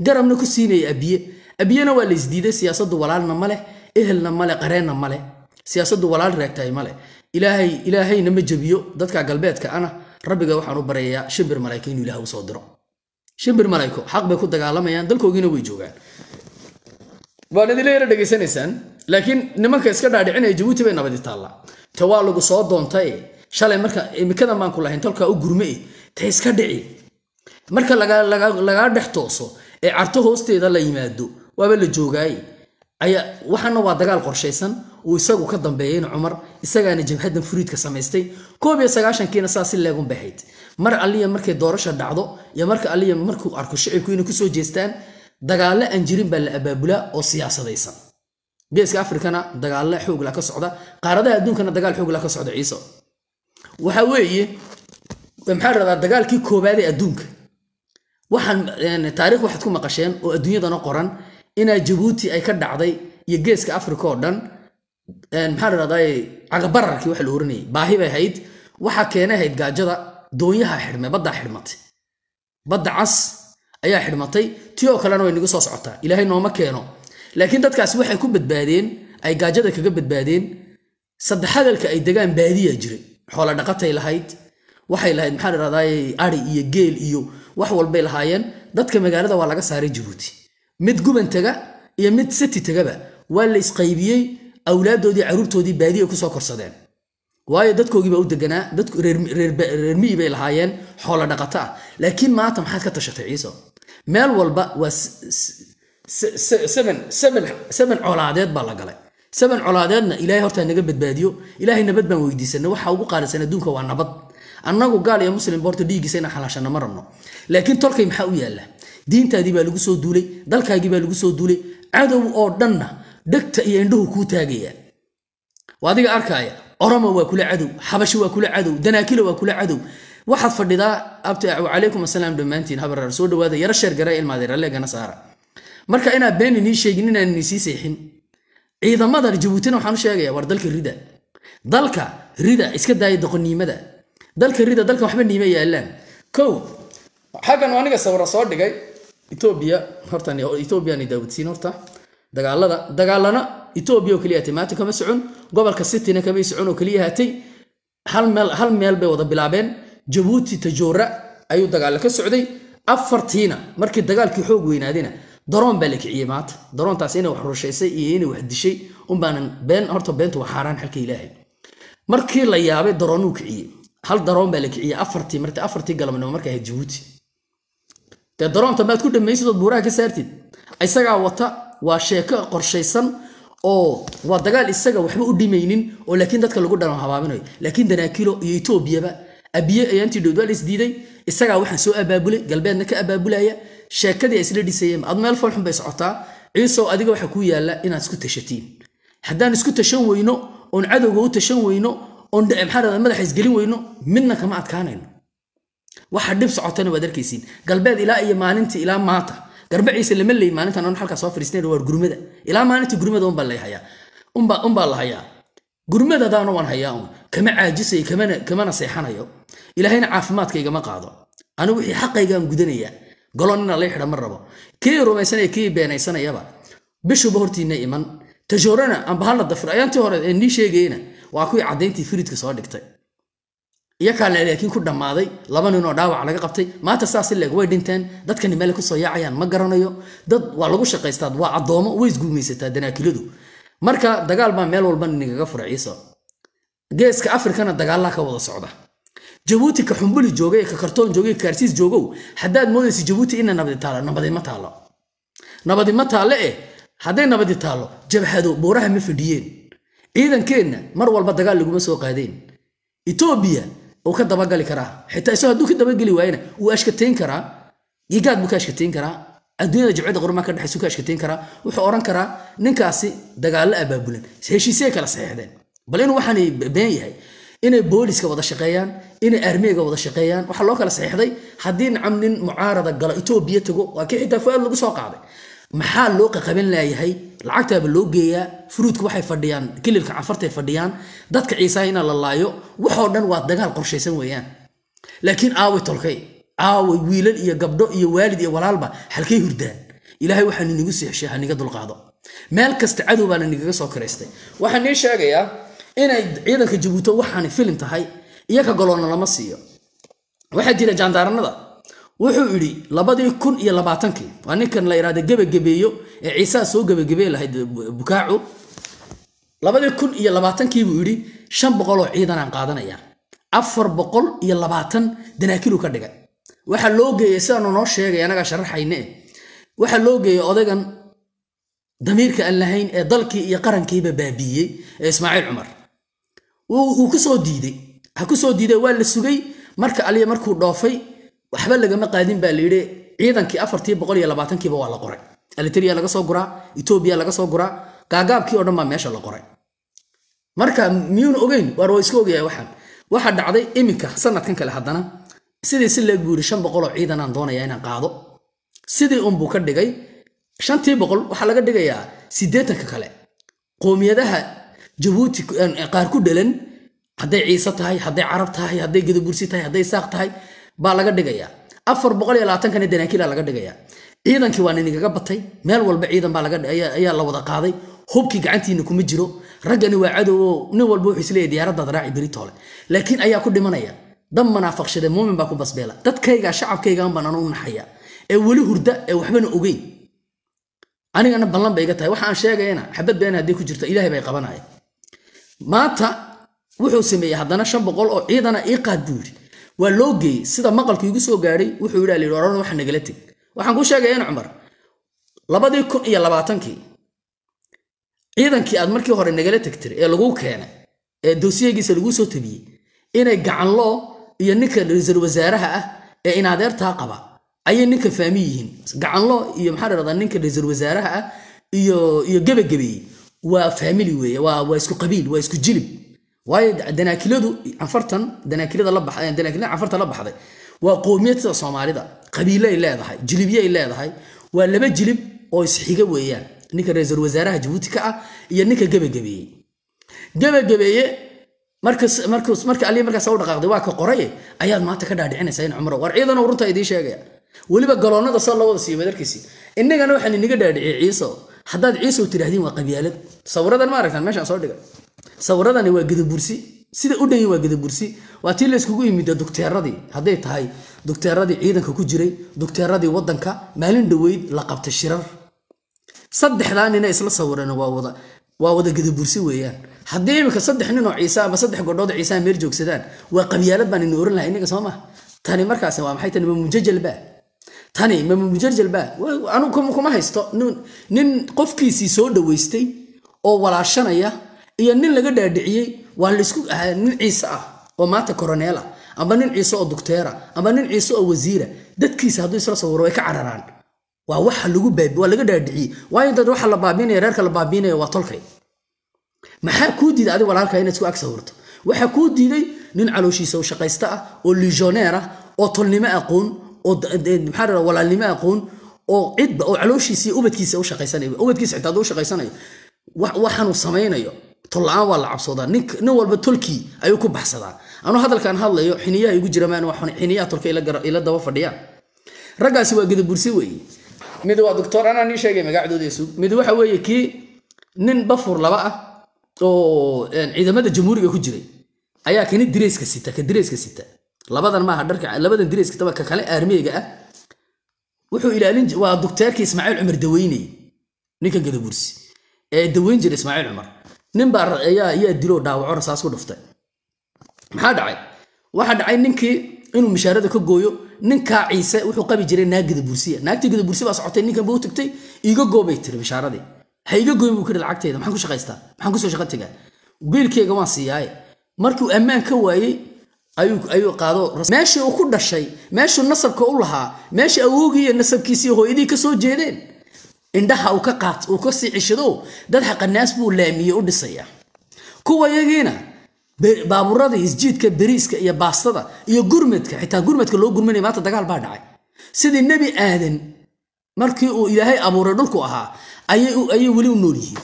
garabna ku siinaya abiye abiyena waa laysdiiday siyaasadu walaalna maleh ehelna male qareenna male siyaasadu walaal reegtahay male ilaahayna ma jabiyo dadka galbeedka ana rabbiga waxaan u baryayaa shimbir malaiko inuu ilaah usoo diro shimbir malaiko xaq bay ku dagaalamayaan dalkoogiina way joogaan waan idinla yara dhegaysanaysaan laakiin nimanka iska dhaadhicinaya jabuuti bay nabadi taallaa ta waa lagu soo doontae shalay marka imikadan baan ku lahayn tolkaa u gurme e ta iska dhici marka lagaa dhex tooso ee carto hoosteeda la yimaado waaba la joogaaye waxaana waa dagaal qorshaysan uu isagu ka dambeeyeyna cumar isagaana jabhadan furiidka samaystay koob iyo sagaashankiina saa leegun bahayd mar alliya markay doorasha dhacdo iyo marka alliya markuu arko shicibku inay kusoo jeestaan dagaallo aan jirin baa la abaabulaa oo siyaasadaysan geeska afrikana dagaalla xoogla ka socda qaaradaha adduunkana dagaal xoogla ka socda ciise waxa weeye maxaa radaa dagaalkii koobaad adduunka waxaan taarikh waxaad ku maqasheen oo adduunyadana qoran inaa jabuuti ay ka dhacday iyo geeska africa oo dhan maxaa ladhahdaye cagabararkii waxa la oranayay baahi bay hayd waxaa keenay hayd gaajada doonyaha xidhme baddaa xidhmatay badda cas ayaa xidhmatay ti oo kalena way nagu soo socotaa ilaahay nooma keeno laakiin dadkaasi waxay ku badbaadeen ay gaajada kaga badbaadeen saddex hadalka ay degaan baadiyaa jiray xoola dhaqatay lahayd waxay lahayd maxaa ladhahdaye ari iyo geel iyo wax walbay lahaayeen dadka magaalada waa laga saaray jabuuti mid guban taga iyo mid sati tagaba waa la isqaybiyey awlaadoodii caruurtoodii baadiya kusoo korsadeen waayo dadkoogiiba u deganaa reermiyi bay lahaayeen xoolo dhaqato ah laakiin maanta maxaad ka tashatay ciiso meel walba waa saban colaadeed baa la galay saban colaadeedna ilaahay hortaa naga badbaadiyo ilaahay nabad baan weydiisanay waxa ugu qaalisan adduunka waa nabad annagu gaal iyo muslim borta dhiigiisa inaan xalaashana ma rabno laakiin tolkay maxaa u yaalla diintaadii baa lagu soo duulay dalkaagii baa lagu soo duulay cadow oo dhanna dhegta iyo indhuhu kuu taagaya adiga arkaaya oroma waa kula cadow xabashi waa kula cadow danaakila waa kula cadow waxaad fadhidaa abta calaykum asalaam dhammaantiin habarar soo dhawaada yaro sheergara ilmaadeeraleegana saara marka inaa been inii sheegin inaan inii seexin ciidamadan jabuutina waxaan u sheegaya war dalka rida dalka rida iska daaya doqonniimada dalka rida dalkan waxba niima yaalaan kow xaggan aniga sawira soo dhigay etoobiya horta etoobiyaan daawudsiin horta dagaalada dagaalana etoobiya oo keliya maanta kama socon gobolka cityna kamay socon oo keliya hatay hal meel hal meel bay wada bilaabeen jabuuti tajoora ayuu dagaalo ka socday afartiina markii dagaalkii xoog weynaadina daroon baa la kiciyey maanta daroontaas inay wax rushaysay iyo inay wax dishay unbaanan been horta beentu waa xaaraan xalka ilaahay markii la yaabay daroonuu kiciyey hal daroon baa la kiciyey afartii marti afartii galabnimo markay ahayd jabuuti dee daroonta maad ku dhammaysid buuraha ka saartid isagaa wata waa sheeko qorshaysan oo waa dagaal isaga waxba u dhimaynin oo laakiin dadka lagu dhano habaabinayo laakiin danaakilo iyo etoobiyaba abiye ayaantii dhowdwaal isdiiday isagaa waxaan soo abaabulay galbeedna ka abaabulaya sheekadii isla dhisayeen ad meel falxun bay socotaa ciisow adiga waxa kuu yaalla inaad isku tashatiin haddaan isku tashan weyno oon cadowga u tashan weyno oon dhe maxaa radaa weyno midna kama adkaanayno waxa dhib socotana waad arkaysiin galbeed ilaa iyo maalinta ilaa maanta garbaciisa lama leey maalintan oon halkaa soo fadhiisnayn waa gurmada ilaa maalinta gurmada unbaa la unbaa unbaa la hayaa gurmada waan hayaa un kama caajisayo kamana kamana seexanayo ilaahayna caafimaadkaygama qaado anigu wixii xaqaygaan gudanayaa golon inaa lay xidha ma rabo kii rumaysanaya kii beenaysanayaba bishuba hortiina iman tajoorana amba dafir ayaantii hore ee nii sheegayena waa kuwii caddayntii firidka soo dhigtay iyo laakiin ku dhammaaday laba nin oo dhaawac laga qabtay maanta saasi leeg way dhinteen dadkani meel ku yaacayaan ma garanayo dad waa lagu shaqaystaa waa addoomo way isguumaysataa danaakiladu marka dagaal baa meel walba ninkaga fura ciisa geeska afrikana dagaallaa ka wada socda jabuuti ka xumbuli joogay ka kartoon joogay kaarsiis joogow haddaad moodayso jabuuti ina nabadi taalo nabadi ma taalo nabadi ma taale eh hadday nabadi taalo jabhado booraha ma fadhiyeen ciidankeenna mar walba dagaal laguma soo qaadeen etoobiya uu ka dabagali karaa xitaa isagoo hadduu ka dabageli waayena wuu ashkatayn karaa gigaad buu ka ashkatayn karaa adduunyada jibcida qormaa ka dhexaysu ka ashkatayn karaa wuxuu oran karaa ninkaasi dagaallo abaabulan heshiisee kala saxeexdeen bal inuu waxaan been yahay inay booliska wada shaqeeyaan inay armeyga wada shaqeeyaan waxaa loo kala saxeexday haddii nicam nin mucaarada galo etoobiya tago waa kii xitaa fu lagu soo qaaday maxaa loo qaqaban laayahay lacagtaaba loo geeyaa furuudka waxay fadhiyaan kelilka cafartay fadhiyaan dadka ciisaha inaa la laayo waxoo dhan waa dagaal qorshaysan weeyaan laakiin aaway tolkay aaway wiilal iyo gabdho iyo waalid iyo walaalba halkay hurdaan ilaahay waxaa ninagu seexshay ha niga dulqaado meel kasta cadow baa lanagaga soo karaystay waxaan nii sheegayaa inay ciidanka jabuuto waxaanay filim tahay iyaka goloonna lama siiyo waxaa jira jaandaaranada wuxuu idhi labadii kun iyo labaatankii waa ninkan la yidhahda gebagabeeyo ee ciisaa soo gebagabey lahayd bukaacu labadii kun iyo labaatankii buu yidhi shan boqoloo ciidanaan qaadanaya afar boqol iyo labaatan danaakilu ka dhigay waxaa loo geeyey sidaanu noo sheegay anagaa sharaxayne waxaa loo geeyey odaygan damiirka aan lahayn ee dalkii iyo qarankiiba baabiiyey ee ismaaciil cumar wuu kusoo diidey ha kusoo diiday waa la sugay marka aliya markuu dhoofay waxba lagama qaadin baa la yidhi ciidankii afartii boqol iyo labaatankiiba waa la qoray aliteria laga soo guraa etoobiya laga soo guraa gaagaabkii o dhan baa meesha la qoray marka miyuuna ogeyn waar waa iska ogayahay waxaan waxaa dhacday iminka sanadkan kale haddana sidii si leeg buu shan boqoloo ciidan doonayaa inaan qaado sidii unbuu ka dhigay shantii boqol waxaa laga dhigayaa siddeetanka kale qoomiyadaha jabuuti qaar ku dhelan hadday ciise tahay hadday carab tahay hadday gadabursi tahay hadday saaq tahay baa laga dhigayaa afar boqol iyo labaatankan danaakiila laga dhigayaa ciidankii waan idinkaga batay meel walba ciidan baa ayaa la wada qaaday hubkii gacantiina kuma jiro raggani waa cadowoo nin walba wuxuu isleeyahy diyaaradaad raaci beritoole laakiin ayaa ku dhimanaya dad manaafaqshade muumin baa ku basbeela dadkayga shacabkaygan baan anu naxaya ee weli hurda ee waxbana ogeyn anigana ballan bay iga tahay waxaan sheegayana xabad been haddii ku jirto ilaahay bay qabanaya maanta wuxuu sameeyey haddana shan boqol oo ciidana ii qaad buu yidhi waa loo geeyey sida maqalku igu soo gaadhay wuxuu yidhi alii warar waxa nagala teg waxaan kuu sheegaya in cumar labadii kun iyo labaatankii ciidankii aad markii hore nagala tegtir ee laguu keenay ee doosiyagiisa laguu soo tabiyey inay gacanloo iyo ninka ra-iisul wasaaraha ah ee inadeertaa qaba ayay ninka faami yihiin gacanlo iyo maxaa dhahdaa ninka ra-iisul wasaaraha ah iyo gebagabeeye waa faamili weeye waa isku qabiil waa isku jilib waayo danaailadu afartan danaailada la baxday danaailada afarta la baxday waa qoomiyad sida soomaalida qabiilo ay leedahay jilibyo ay leedahay waa laba jilib oo isxiga weeyaan ninka ra-iisul wasaaraha jabuuti ah iyo ninka gebagabeeye gebagabeeye marka ali markaas u dhaqaaqday waa ka qoraye ayaad maanta ka dhaadhicinaysaa in cumro war ciidano runta idiin sheegaya weliba galoonnada saa loo siiyo wadarkiisi innagana waxaan iniga dhaadhiciyey ciiso haddaad ciisow tidhaahdiin waa qabyaalad sawiradan ma aragtaan meeshaan soo dhiga sawiradani waa gadabursi sida u dhan waa gadabursi waa tii la iskugu yimid dugteeradii hadday tahay dugteeradii ciidanka ku jiray dugteeradii wadanka maalin dhoweyd la qabtay shirar saddexdaa nina isla sawireen waa wada waa wada gadabursi weeyaan haddii imika saddex ninoo ciise ama saddex godhood ciisaha meel joogsadaan waa qabyaalad baan ina oran lahay innaga soo maa tani markaas waa maxay tani mamunjajalba tani mamunjajalba anu kuma haysto nin qofkiisii soo dhaweystay oo walaashanaya iyo nin laga dhaadhiciyey waa laisku ahaa nin ciise ah oo maanta koroneel ah nin ciise oo dugteera amba nin ciise oo wasiira dadkiisa hadduu isla sawiro way ka cararaan waa waxa lagu baabi waa laga dhaadhiciyey waayo dad waxa la baabiinaya reerka la baabiinaya waa tolkay maxaa kuu diiday adig walaalka inaad isku ag sawirto waxaa kuu diiday nin calooshiisa oo shaqaysto ah oo lijoneer ah oo tolnimo aqoon oo maxaa la walaalnimo aqoon oo cidba oo calooshiisa ubadkiisa u shaqaysanaya ubadkiisa xitaa hadduu shaqaysanayo waxaanuu samaynayo tolla-aan waa la cabsoodaa nin nin walba tolkii ayuu ku baxsadaa anuu hadalkaan hadlayo xiniyaha igu jira maan waa xiniyaha tolka ila daba fadhiyaan raggaasi waa gadabursi weeye mid waa doctor anaa nii sheegay magacdoodaisu mid waxa weeye kii nin bafur laba ah oo ciidamada jamhuuriga ku jiray ayaa kani direyska sita ka direyska sita labadan maaha dharka labadan direyska taba ka kale aarmeyga ah wuxuu ilaalin waa docteerkii ismaaciil cumar daweynayay ninkan gadabursi ee daweyn jira ismaaciil cumar ninbaayaa dilo dhaawaco saas ku dhuftay maxaa dhacay waxaa dhacay ninkii inuu mishaarada ka gooyo ninkaa ciise wuxuu qabi jiray naag gadabursiya naagtii gadabursi baa socotay ninkan buu tagtay iga goobay tiri mishaaradii ha iga gooyin buu kiri lacagteeda maxaan ku shaqaystaa maxaan kusoo shaqa tegaa biilkeyga waan siiyaaye markuu ammaan ka waayey ayuu qaado meeshii uu ku dhashay meeshuu nasabka u lahaa meeshii awoogii iyo nasabkiisii hooyadii ka soo jeedeen indhaha uu ka qaat uu ka sii cishado dad xaqanaas buu laamiye u dhisaya kuwa yagiina baabuurada isjiidka beriiska iyo baastada iyo gurmadka xitaa gurmadka loo gurmanaya maanta dagaal baa dhacay sidii nebi aadan markii uu ilaahay abuuray dhulku ahaa ayay weli u nool yihiin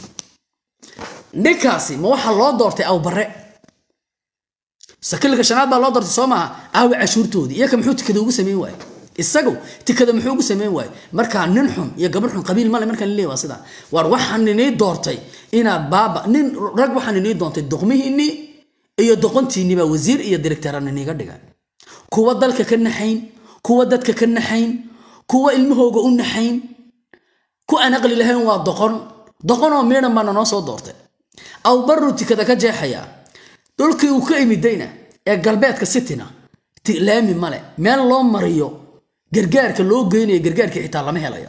ninkaasi ma waxaa loo doortay awbare sakilka shanaad baa loo doortay soo maaha aawi cashuurtoodii iyaka muxuu tukada ugu samayn waayay isagu tikada muxuu ugu sameyn waayey markaa nin xun iyo gabar xun qabiil male markaan leey waa sidaa war waxaan inii doortay inaad baaba nin rag waxaan inii doontay doqmihiinnii iyo doqontiinniba wasiir iyo directaran iniiga dhiga kuwa dalka ka naxayn kuwa dadka ka naxayn kuwa ilmahooga u naxayn ku aan aqli lahayn waa doqon doqonoo miidhan baana noo soo doortay awbaruu tikada ka jeexayaa dhulkii uu ka imidayna ee galbeedka sitina laami male meel loo mariyo gargaarka loo geynaya gargaarkii xitaa lama helaya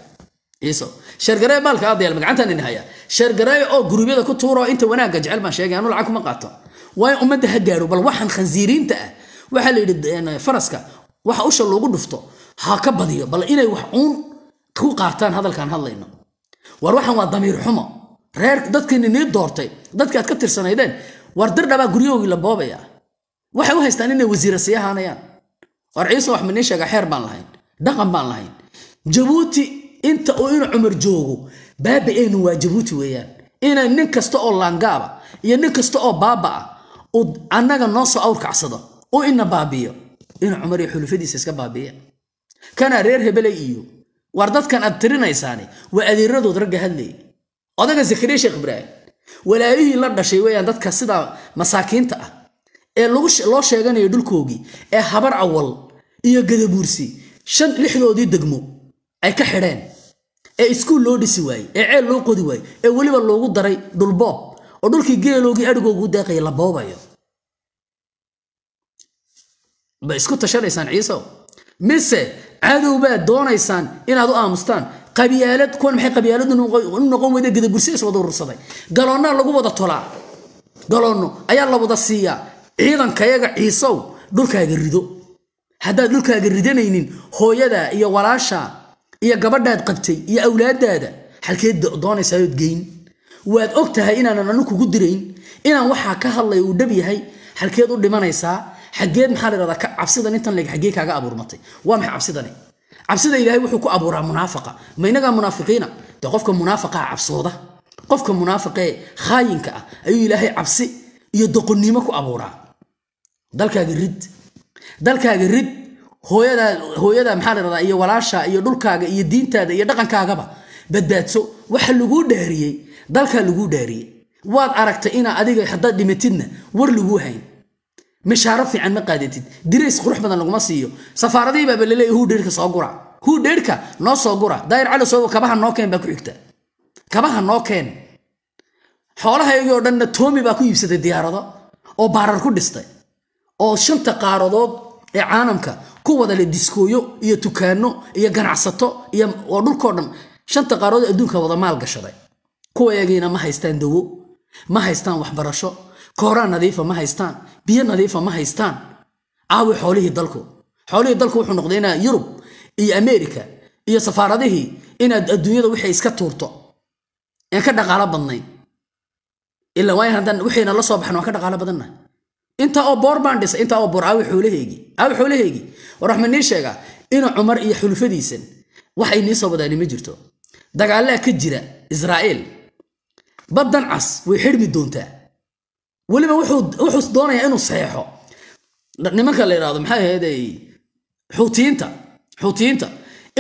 ciiso shargaree maalka aadayaal magacantan in haya shargaree oo guruubyada ku tuuro inta wanaagga jecel baan sheegay anu lacag kuma qaato waayo ummadda ha gaaro bal waxaan khansiiriinta ah waxaa la yidhi faraska waxa usha loogu dhufto ha ka badiyo bal inay wax uun ku qaataan hadalkaan hadlayno war waxaan waa damiir xumo reer dadkiini nii doortay dadki aad ka tirsanaydeen war dirdhabaa guryahoogii la boobaya waxay u haystaan inay wasiira war ciise wax nii sheega xeer baan lahayn dhaqan baan lahayn jabuuti inta uu inu cumar joogo baaba eenu waa jabuuti weeyaan inay nin kasta oo laangaaba iyo nin kasta oo baaba ah u annaga noo soo awrkacsado uu ina baabiyo in cumar iyo xulufadiisa iska baabiya kana reer hebele iyo war dadkan aad tirinaysaani waa adeeradood ragga hadlayay odaga zakariya sheekh ibraahim walaalihii la dhashay weeyaan dadka sidaa masaakiinta ah ee loo sheeganayo dhulkoogii ee habar awal iyo gadabuursi shan lixdoodii degmo ay ka xidheen ee iskuul loo dhisi waayey ee ceel loo qodi waayey ee weliba loogu daray dhulboob oo dhulkii geeloogii adhigoogu deeqaya la boobayo ma isku tashanaysaan ciiso mise cadow baad doonaysaan inaad u aamustaan qabyaalad kuwan maxay qabyaaladu noqon weyda gadabursi wada urursaday galoonnaa lagu wada tolaa galoonno ayaa la wada siiyaa ciidankayaga ciisow dhulkaaga rido haddaad dhulkaaga ridanaynin hooyadaa iyo walaashaa iyo gabadhaad qabtay iyo awlaadaada xalkeed doonaysayood geyn waad og tahay inaanan anu kugu dirayn inaan waxaa ka hadlay uu dhab yahay xalkeed u dhimanaysaa xaggeed maxaa la yidhahdaa cabsidan intan leg xaggee kaaga abuurmatay waa maxay cabsidani cabsida ilaahay wuxuu ku abuuraa munaafaqa ma inagaa munaafiqiina dee qofka munaafaqaha ah cabsooda qofka munaafaqee khaayinka ah ayuu ilaahay cabsi iyo doqonnimo ku abuuraa dalkaaga rid dalkaaga rid hooyada maxaa ladhahdaa iyo walaasha iyo dhulkaaga iyo diintaada iyo dhaqankaagaba badbaadso waxa laguu dhaariyey dalkaa laguu dhaariyey waad aragtay inaa adiga haddaad dhimatidna war laguu hayn mishaaro fiican ma qaadatid dirays qurux badan laguma siiyo safaaradihiibaaba laleeya huu dheerhka soo gura huu dheerhka noo soo gura daayir cali soo kabaha noo keen baa ku xigta kabaha noo keen xoolahayagii oo dhanna toomi baa ku iibsatay diyaarado oo baarar ku dhistay oo shanta qaaradood ee caalamka ku wada le diskooyo iyo tukaano iyo ganacsato iyo oo dhulkoo dhan shanta qaaradood adduunka wada maalgashaday kuwa yagiina ma haystaan dawo ma haystaan waxbarasho kooraan nadiifa ma haystaan biyo nadiifa ma haystaan caawi xoolihii dalku xoolihii dalku wuxuu noqday inaa yurub iyo ameerika iyo safaaradihii inaad adduunyada wixii iska tuurto aan ka dhaqaalo badnayn ilaa waayan haddaan wixiina la soo baxna waan ka dhaqaalo badannahay inta oo boor baan dhisay intaa oo boor aawi xoolaheegii aawi xoolaheegii war waxma nii sheegaa ina cumar iyo xulfadiisan wax nii soo wadaani ma jirto dagaalaa ka jira israa'iil baddan cas way xidhmi doontaa weliba wuxuu doonayaa inuu saxeexo nimanka la yidhahdo maxay ahaydey xuutiyiinta xuutiyiinta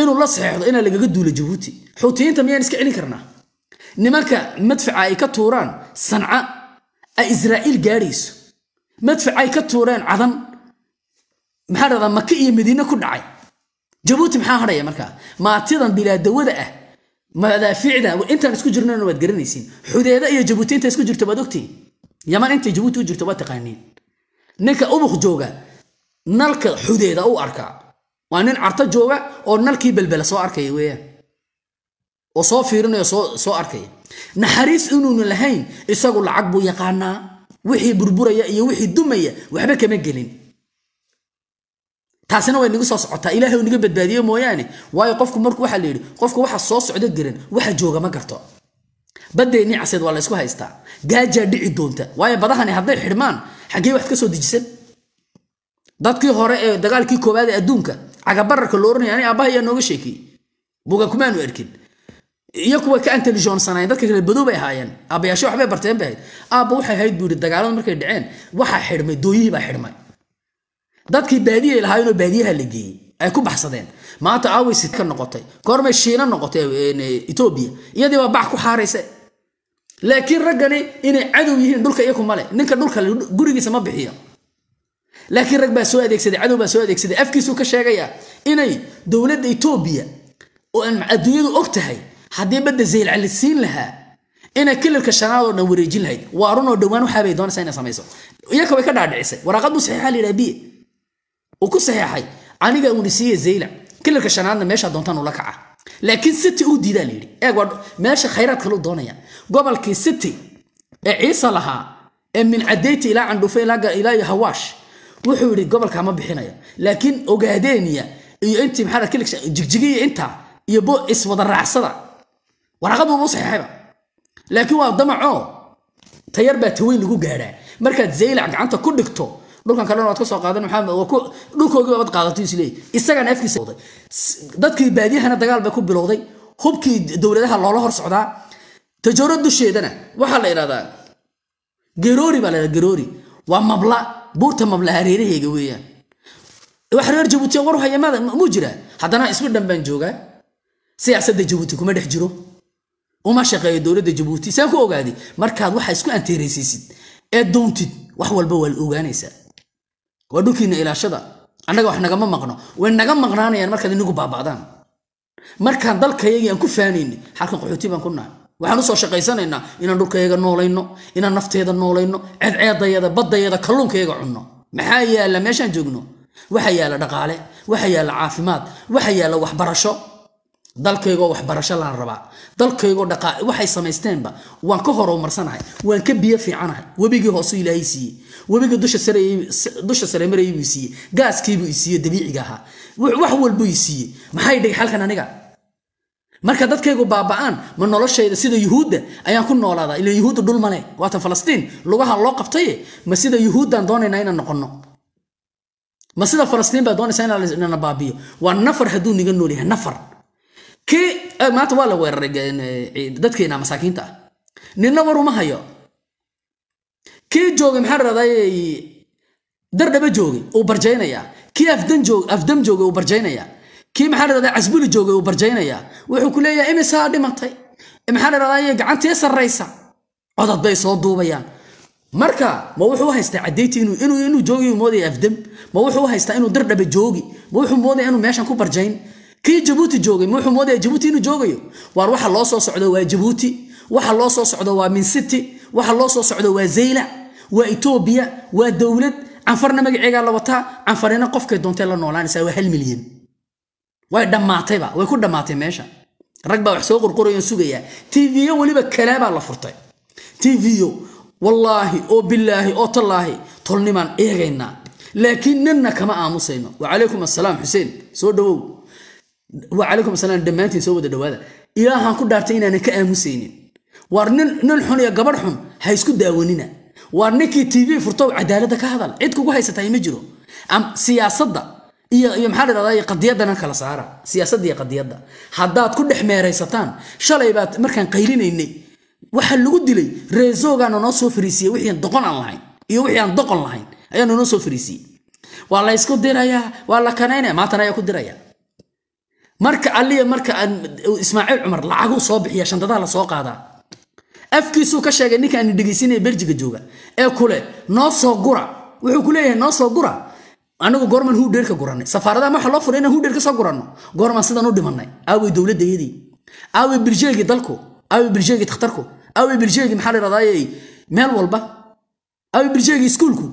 inuu la saxeexdo inaa lagaga duulo jabuuti xuutiyiinta miyaan iska celin karnaa nimanka madfaca ay ka tuuraan sanca ay israa'iil gaadhayso madficay ka tuureen cadan maxaa radaa maka iyo madiine ku dhacay jabuuti maxaa hadhaya markaa maatidan bilaadawada ah madaafiicda intaan isku jirnana waad garanaysiin xudeeda iyo jabuuti inta isku jirto waad ogtihin yaman intay jabuuti u jirto waa taqaaniin ninka ubuk jooga nalka xudeeda u arkaa waa nin carto jooga oo nalkii belbela soo arkaya weeyaan oo soo fiirinaya soo arkaya naxariis inuunu lahayn isagu lacag buu yaqaanaa wixii burburaya iyo wixii dumaya waxba kama gelin taasina way nagu soo socotaa ilaahay naga badbaadiye mooyaane waayo qofku marku waxaa la qofku waxa soo socdo garan waxa jooga ma garto baddeennii caseed waa la haystaa gaajaa dhici doonta waayo badahani hadday xidhmaan xaggee wax ka soo dejisan dadkii hore ee dagaalkii koowaad ee adduunka cagabararka loo oranaya ani aabbaha ayaa nooga sheekiyey buga kumaanu arkin iyo ka intelligonsanayn dadka reer badow bay ahaayeen aabbayaasho waxbay barteen bay ahayd aabba waxay ahayd buu yidhi dagaaladu markay dhaceen waxaa xidhmay dooyihii baa xidhmay dadkii baadiyay lahaayeenoo baadiyaha la geeyey ay ku baxsadeen maanta aaway sidka noqotay goormay shiina noqotay etoobiya iyadii baa bax ku xaaraysa laakiin raggani inay cadow yihiin dhulka iyaku male ninka dhulka gurigiisa ma bixiyo laakiin rag baa soo adeegsaday cadow baa soo adeegsaday afkiisuu ka sheegaya inay dowladda etoobiya oo aan adduunyadu og tahay haddii badda zayl cali siin lahaa inay kililka shanaad oo dhan wareejin lahayd waa runoo dhowaan waxaabay doonaysaa inay samayso iyaka way ka dhaadhicisay waraaqaddu saxiixa la yidhaha uu ku saxiixay aniga uuni siiye zayla shanaadna meesha doontaan ula kaca laakiin city uu diidaa la yidhi eeg waa meesha khayraad kaluu doonaya gobolkii city ee ciisa lahaa ee min cadeyti ilaa candhuufe ilaa hawaash wuxuu yidhi gobolka ma bixinayo laakiin ogaadeeniya iyo intii maxaa jigjigi iyo intaa iyo bo iswada raacsada waraqaduubu saxeexayba laakiin waa damacoo tayar baa taweyn lagu gaadhaa markaad zaylac gacanta ku dhigto dhulkan kalena waad ka qaadan dhulkoogii qaadato isleey isagana afkiisa dadkii baadiyahana dagaal bay ku bilowday hubkii dowladaha loola hor socdaa tajooro dusheedana waxaa la idhahdaa geroori baa la geroori waa mabla buurta mabla hareeraheega weeyaan wax reer jabuutiya war hayamaada muu jiraa haddana isbidhan baan joogaa siyaasadda jabuuti kuma dhex jiro uma shaqeeyo dowladda jabuuti saan ku ogaaday markaad waxa isku anteeraysiisid ee duuntid wax walba waa la ogaanaysaa waa dhulkiina ilaashada annaga wax nagama maqno way naga maqnaanayaan markaad inagu baaba'daan markaan dalkayagii aan ku faanayni xalkan qaxooti baan ku nahay waxaan usoo shaqaysanaynaa inaan dhulkayaga noolayno inaan nafteeda noolayno cedceedayada baddayada kalluunkayaga cunno maxaa yaalla meeshaan joogno waxaa yaalla dhaqaale waxa yaalla caafimaad waxa yaalla waxbarasho dalkaygoo waxbarasho laan rabaa dalkaygoo dhaaa waxay samaysteenba waan ka horumarsanahay waan ka biyo fiicanahay webigii hoose ilaahay siiyey webigii dusha sare maraybuu siiyey gaaskiibuu isiiye dabiiciga ahaa wax walbuu isiiye maxay dhig xalkan aniga marka dadkaygu baaba'aan ma noloshayda sida yuhuudda ayaan ku noolaadaa ila yuhuudda dhul male waatan falastiin lugaha loo qabtaye ma sida yuhuuddaan doonaynaa inaan noqonno ma sida falastiin baa doonaysa inana baabiyo waa nafar hadduu niga nool yahay nafar kii eh, maanta waa la weeraray eh, eh, dadkeena masaakiinta ninna war uma hayo kii joogay maxaan raday dardhaba joogay uu barjaynaya kii afdam joogay uu barjaynaya kii maxaan raday casbuli joogay uu barjaynaya wuxuu ku leeyahay imisaa dhimatay maxaan raday gacantii sarraysa codad bay soo duubayaan marka ma wuxuu haystaa cadayti inuu joogi moodaya afdam ma wuxuu haystaa inuu dardhaba joogi ma wuxuu moodaya inuu meeshan ku barjayn kii jabuuti joogay muxuu moodaya jabuuti inuu joogayo waar waxa loo soo socdo waa jabuuti waxa loo soo socdo waa minsiti waxa loo soo socdo waa zayla waa etoobiya waa dowlad canfarna magaceegaa la wataa canfarina qofkay doontee la noolaanaysaa waa hal milyan way dhammaatayba way ku dhammaatay meesha rag baa wax soo qorqorayo sugayaa tv-yo weliba kalaabaa la furtay tv-yo wallaahi oo bilaahi oo tallaahi tolnimaan eegaynaa laakiin ninna kama aamusayno wa calaykum assalaam xuseen soo dhowow alaykum salaam dhammaantiin soo wada dhawaada ilaahaan ku dhaartay inaanan ka aamusaynin waar nin xun iyo gabadh xun ha isku daawanina waar ninkii tv furtow cadaaladda ka hadal cid kugu haysatahay ma jiro siyaasadda iyo maxaa dhahdaa qadiyadana kala saara siyaasadda iyo qadiyadda haddaad ku dhex meeraysataan shalay baad markaan qaylinaynay waxa lagu dilay reesogaana noo soo fariisiyey wixii doqon aan lahayn iyo wixii aan doqon lahayn ayaana noo soo fariisiyey waa la ysku dirayaa waa la kanaynaya maatana ayaa ku diraya marka aliya marka ismaaciil cumar lacaguu soo bixiya shandadaa soo qaadaa afkiisuu ka sheegay ninkaani dhegaysinaya berjiga jooga ee kule noo soo gura wuxuu ku leeyahay noo soo gura anigu goorman hudheerka guranay safaaradaha waxa loo furay inaan hudheer ka soo guranno goorman sidan u dhimanay aaway dowladayadii aaway biljeegii dalku aaway biljeegii takhtarku aaway biljeegii maxaa la dhahdaayey meel walba aaway biljeegii iskuulku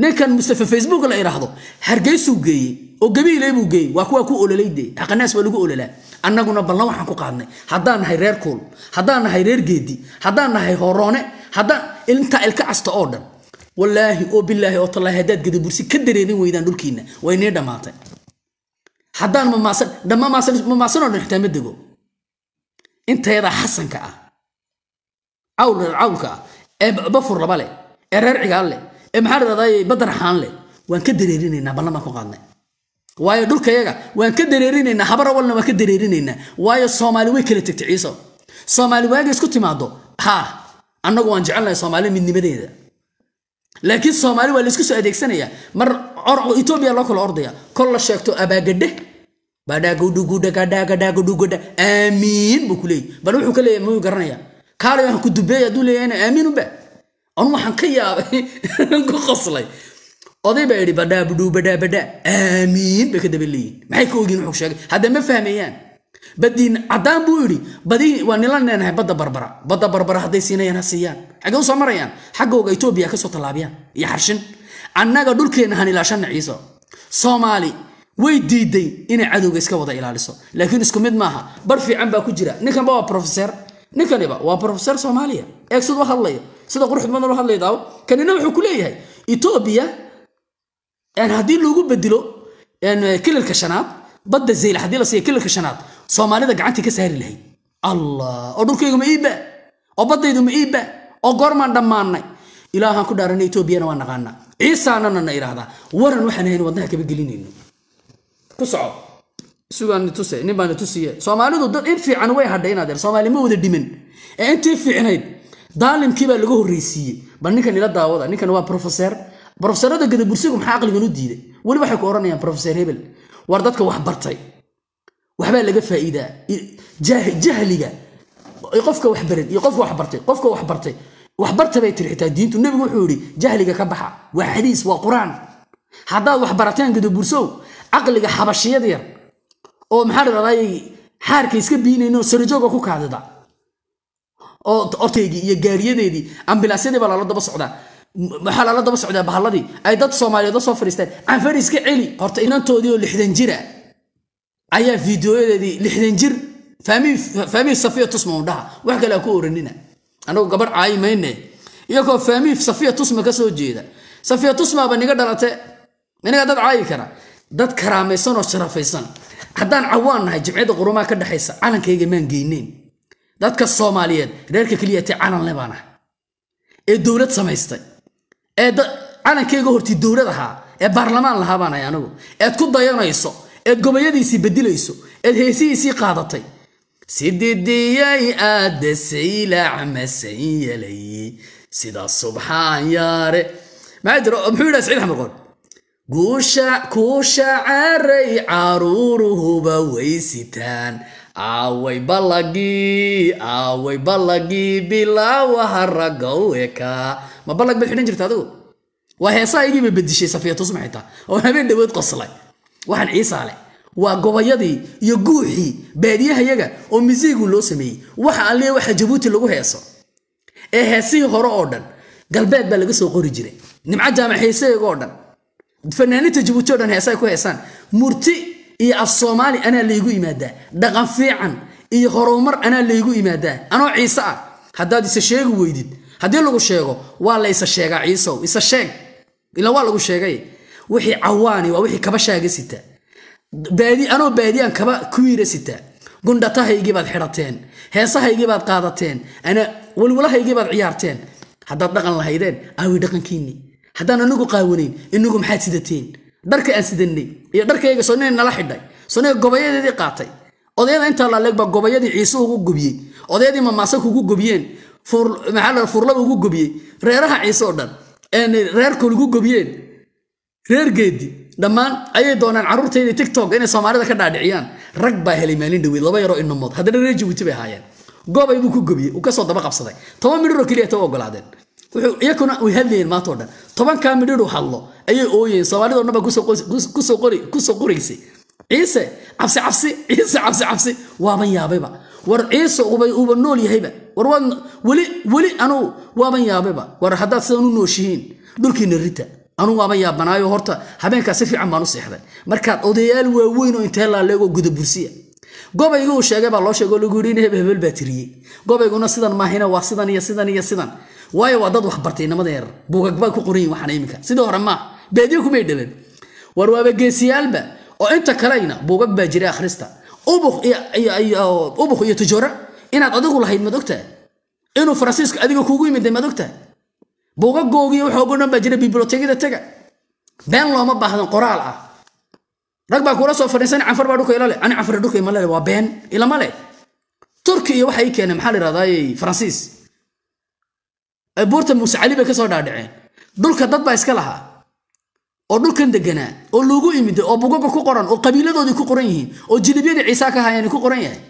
ninkan mustafe facebook la idhaahdo hargeysuu geeyey oo gabiiley buu geeyey waa kuwaa ku ololay dee xaqanaas baa lagu ololaa annaguna balna waxaan ku qaadnay haddaan nahay reer kuul haddaan nahay reer geedi haddaan nahay horoone haddaan intaa ilka casta oo dhan walaahi oo bilaahi oo tallaahi haddaad gadabursi ka dareerin weydaan dhulkiina waa inii dhammaatay haddaan mamaasan mamaasanoo dhan xitaa ma dego intayadaa xasanka ah cawlka ah ee bafur laba leh ee reer cigaal leh ee maxaa raday badan xaanle waan ka dareerinanaa ballamaan ku qaadnay waayo dhulkayaga waan ka dareerinaynaa habar awalna waan ka dareerinaynaa waayo soomaali way kala tegtay ciiso soomaali waaga isku timaado ha annagu waan jecelnahay soomaali midnimadeeda laakiin soomaali waa laisku soo adeegsanaya mar etoobiya loo kala ordaya kol la sheegto abaagadhe badhaagodhugudagadhaagadhaagodhugoda aamiin buu ku leeyay bal wuxuu ka leeyahy muu garanaya kaalay waan ku dubeey hadduu leeyahay aamin unba anu waxaan ka yaabay ku qoslay oday baa yidhi badhaa budhuu aamiin bay ka daba leeyihin maxay ka ogiin wuxuu sheegay hadda ma fahmayaan badiin caddaan buu yidhi badi waa nila leenahay badda barbara badda barbara hadday siinayaan ha siiyaan xaggee usoo marayaan xaggooga etoobiya ka soo tallaabiyaan iyo xarshin annaga dhulkeenna han ilaashana ciiso soomaali way diiday inay cadowga iska wada ilaaliso laakiin isku mid maaha bar fiican baa ku jira ninkanba waa profeser ninkaniba waa profeser soomaaliya eegsad u hadlaya sida quruxd ma nala hadlaydaaw kanina wuxuu ku leeyahay etoobiya haddii lagu bedelo kilalka shanaad badda zayl haddii la siiya kilalka shanaad soomaalida gacantii ka saari lahayd allah oo dhulkaygu ma iiba oo baddaydu ma iiba oo goormaan dhammaanay ilaahaan ku dhaarana etoobiyana waa naqaanaa ciisaanana na idhaahdaa waran waxaan hayn wadnaha kaba gelinayno ku soco isugaan tuse nin baan tusiye soomaalidu dad in fiican way hadhay inaad somaali ma wada dhiman ee intii fiicnayd daalimkiibaa laga horreysiiyey bal ninkan ila daawada ninkan waa rofeser rofeserada gadabursigu maxaa aqligan u diiday weli waxay ku odhanayaan rofeser hebel war dadka wax bartay waxbaa laga faa'iidaa jahliga qofka waxbaran iyo qofka waxbartay qofka waxbartay waxbarta bay tiri xitaa diintu nebigu wuxuu yidhi jahliga ka baxa waa xadiis waa qur-aan haddaad waxbarataan gadabursow caqliga xabashiyad yar oo maxaa la dhahdaayay xaarka iska biinayno sarajooga ku kaadida oo ortaygii iyo gaariyadeedii ambilansyadii baa lala daba socdaa waxaa lala daba socdaa bahalladii ay dad soomaaliyeed soo fadhiisteen canfar iska celi horta inantoodii oo lixdan jira ah ayaa fiidiyooyadeedii lixdan jir faamii safiya tusma undhaha wax kale ku oranina annagu gabarh caayi mayne iyagoo faamii safiya tusma ka jeeda safiya tusmaaba niga dhalate inaga dad caayi kara dad karaamaysan oo sharafaysan haddaan cawaan nahay jimciyadda qurumaha ka dhexaysa calankayga maan geyneen dadka soomaaliyeed reerka keliyate calanle baan ah ee dowlad samaystay ee calankeyga horti dowlad ahaa ee baarlamaan lahaa baanahay anigu eed ku dayanayso eed gobayadiisii bedilayso eed heesihiisii qaadatay sididiyay aadde saylac masayyalay sidaa subxaan yaare maxaa jiro muxuu yidhaha saciid axmed qoon guusha kuu shacaray caruuruhuba waysitaan aaway balagii aaway balagii bilaawaha ragoweka ma ballag bad xidhan jirta adigu waa heesaa igiiba bedishay safiyatusma xitaa oo habeen dhawood qoslay waxaan ciisaa leh waa gobayadii iyo guuxii baadiyahayaga oo misiigu loo sameeyey waxa alle waxa jabuuti lagu heeso ee heesihii hore oo dhan galbeed baa laga soo qori jiray nimco jaamac heesahayga oo dhan fanaaniinta jabuuti o dhan heesay ku heesaan murti iyo af soomaali anaa laygu imaadaa dhaqan fiican iyo horumar anaa laygu imaadaa anoo ciise ah haddaad isa sheegi weydid haddii lagu sheego waa la isa sheegaa ciisow isa sheeg ila waa lagu sheegay wixii cawaani waa wixii kaba shaaga sita anoo baadiyaan kaba kuwiira sita gundhatahaygiibaad xidhateen heesahaygiibaad qaadateen walwalahaygiibaad ciyaarteen haddaad dhaqan lahaydeen aawi dhaqankiinni haddaan anagu qaawanayn inagu maxaad sidateen dharka aan sidanay iyo dharkayga sonina nala xidhay soniga gobayadeedii qaatay odayada intaa laaleeg baa gobayadii ciisuhu ugu gubiyey odaydii mamaasaku ugu gubiyeen maxaa fuurlaba ugu gubiyey reeraha ciise oo dhan reerkool ugu gubiyeen reergeedii dhammaan ayay doonaan carruurtayda tictok inay soomaalida ka dhaadhiciyaan rag baa helay maalin dhaweyd laba yaroo inamood haddana reer jabuuti bay ahaayeen goobaybuu ku gubiyey uu kasoo daba qabsaday toban midhiro keliya ta ogolaadeen iyakuna way hadlayeen maanta o dhan tobankaa midhidu hadlo ayay ooyeen soomaalida o dhan baa kusoo qoraysay ciise cabsi cabsi ciise cabsi cabsi waaban yaabayba war ciise uuba nool yahayba war waad weli weli anuu waaban yaabayba war haddaad sidan u nooshihiin dhulkiina rita anuu waaban yaabanaayo horta habeenkaa si fiican baan u seexday markaad odayaal waaweyn oo intee laaleegoo gudabursiya gobaygu sheegay baa loo sheego lagu yidhi in hebel baa tiriyey gobayguna sidan maahina waa sidan iyo sidan iyo sidan waayo waa dad wax bartay inamada yar buugag baa ku qoranyihin waxaan iminka sidii hore maa baadiyo kumay dhalan war waaba oo inta kaleyna buugag baa jira akhrista ubuk iyo tujora inaad adigu lahayd maad ogtahay inuu faransiisku adiga kuugu yimiday maad ogtahay buugagoogiiyo waxooga baa jira bibliotekada taga been looma baahdan qoraal ah rag baa kuula soo fadhiisan canfar baa dhulka ila leh ani canfar dhulka ima leh waa been ilama leh turki iyo waxay keeneen maxaa la yirahdaa faransiis buurta muuse cali bay ka soo dhaadhaceen dhulka dad baa iska lahaa oo dhulkan deganaa oo loogu imida oo bugaga ku qoran oo qabiiladoodii ku qoran yihiin oo jilabyadii ciisaa ka haayeen ku qoran yahay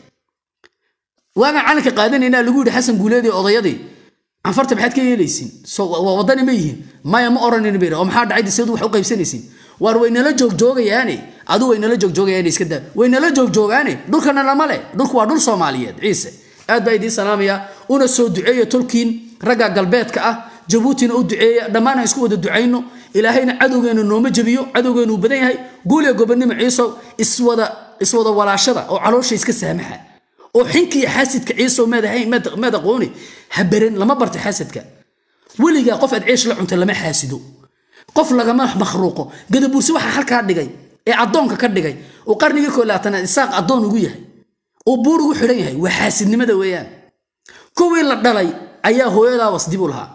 waagaan calanka qaadanaynaa lagu yidhi xasan guuleedii odayadii canfarta maxaad ka yeelaysin waa wadani ma yihiin maya ma oranayn bay oo maxaa dhacay seed wax u qaybsanaysin waar waynala joogjoogayaane adu waynala joogjoogayaane iska daa waynala joogjoogaane dhulkana lama leh dhulku waa dhul soomaaliyeed ciise aad baa idiin salaamaya una soo duceeya tolkiin ragga galbeedka ah jabuutina u duceeya dhammaan isku wada ducayno ilaahayna cadowgeenu nooma jabiyo cadowgeenu badan yahay guuliga gobonimo ciisow iswada walaashada oo caloosha iska saamaxa oo xinkiiyo xaasidka ciisow meed aqooni habaran lama barta xaasidka weligaa qof aad ceesh la cunta lama xaasido qof lagama makhruuqo gadabuursi waxaa halkaa dhigay ee addoonka ka dhigay oo qarnigii koo isaaq addoon ugu yahay oo buur ugu xidhan yahay waa xaasidnimada weeyaan kuwii la dhalay ayaa hooyadaabas dib u lahaa